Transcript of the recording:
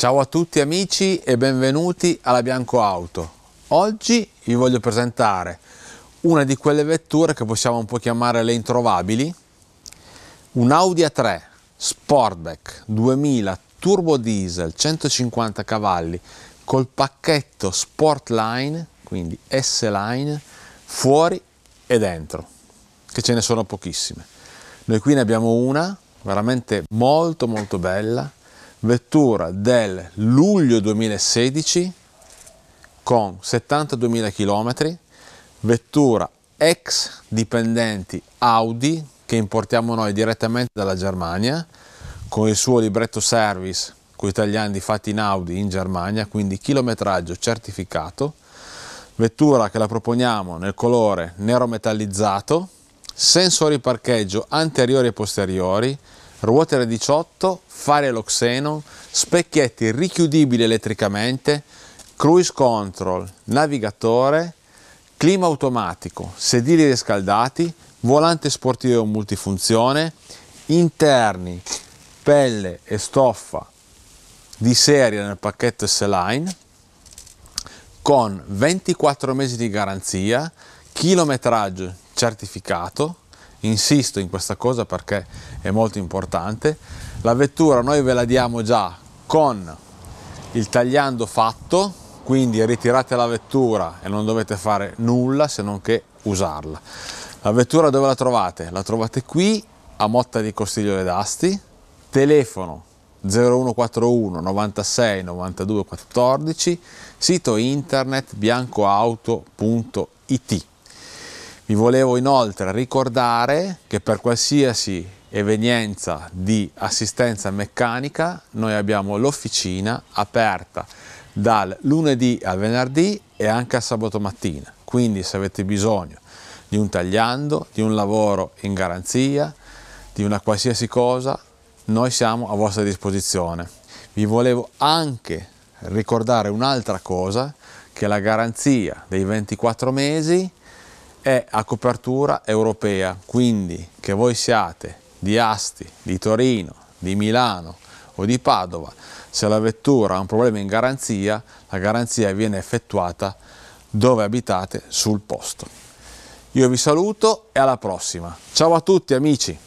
Ciao a tutti amici e benvenuti alla Bianco Auto. Oggi vi voglio presentare una di quelle vetture che possiamo un po' chiamare le introvabili, un Audi A3 Sportback 2000 turbo diesel 150 cavalli col pacchetto Sportline, quindi S-Line, fuori e dentro, che ce ne sono pochissime. Noi qui ne abbiamo una veramente molto molto bella vettura del luglio 2016 con 72.000 km, vettura ex dipendenti Audi che importiamo noi direttamente dalla Germania con il suo libretto service con italiani fatti in Audi in Germania, quindi chilometraggio certificato, vettura che la proponiamo nel colore nero metallizzato, sensori parcheggio anteriori e posteriori, ruotere 18, fare lo xenon, specchietti richiudibili elettricamente, cruise control, navigatore, clima automatico, sedili riscaldati, volante sportivo multifunzione, interni, pelle e stoffa di serie nel pacchetto S-Line con 24 mesi di garanzia, chilometraggio certificato, insisto in questa cosa perché è molto importante, la vettura noi ve la diamo già con il tagliando fatto, quindi ritirate la vettura e non dovete fare nulla se non che usarla. La vettura dove la trovate? La trovate qui a Motta di Costiglione d'Asti, telefono 0141 96 92 14, sito internet biancoauto.it. Vi volevo inoltre ricordare che per qualsiasi evenienza di assistenza meccanica noi abbiamo l'officina aperta dal lunedì al venerdì e anche a sabato mattina. Quindi se avete bisogno di un tagliando, di un lavoro in garanzia, di una qualsiasi cosa, noi siamo a vostra disposizione. Vi volevo anche ricordare un'altra cosa, che la garanzia dei 24 mesi è a copertura europea, quindi che voi siate di Asti, di Torino, di Milano o di Padova, se la vettura ha un problema in garanzia, la garanzia viene effettuata dove abitate sul posto. Io vi saluto e alla prossima. Ciao a tutti amici!